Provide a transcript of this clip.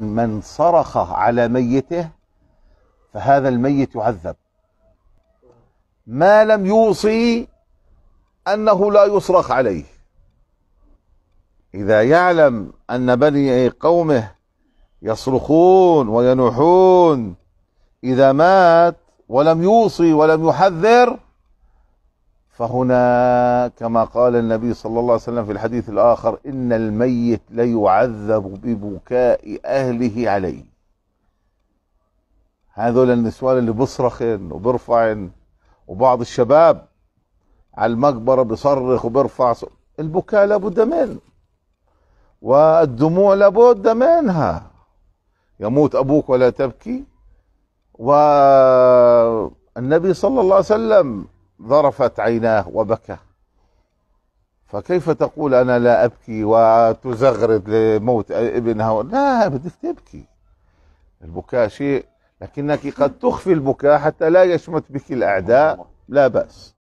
من صرخ على ميته فهذا الميت يعذب ما لم يوصي أنه لا يصرخ عليه إذا يعلم أن بني قومه يصرخون وينوحون إذا مات ولم يوصي ولم يحذر فهنا كما قال النبي صلى الله عليه وسلم في الحديث الآخر إن الميت ليعذب ببكاء أهله عليه هذول النسوان اللي بيصرخ وبيرفع وبعض الشباب على المقبرة بيصرخ وبيرفع البكاء لابد منه والدموع لابد منها يموت أبوك ولا تبكي والنبي صلى الله عليه وسلم ظرفت عيناه وبكى فكيف تقول أنا لا أبكي وتزغرد لموت ابنها لا بدك تبكي البكاء شيء لكنك قد تخفي البكاء حتى لا يشمت بك الأعداء لا بأس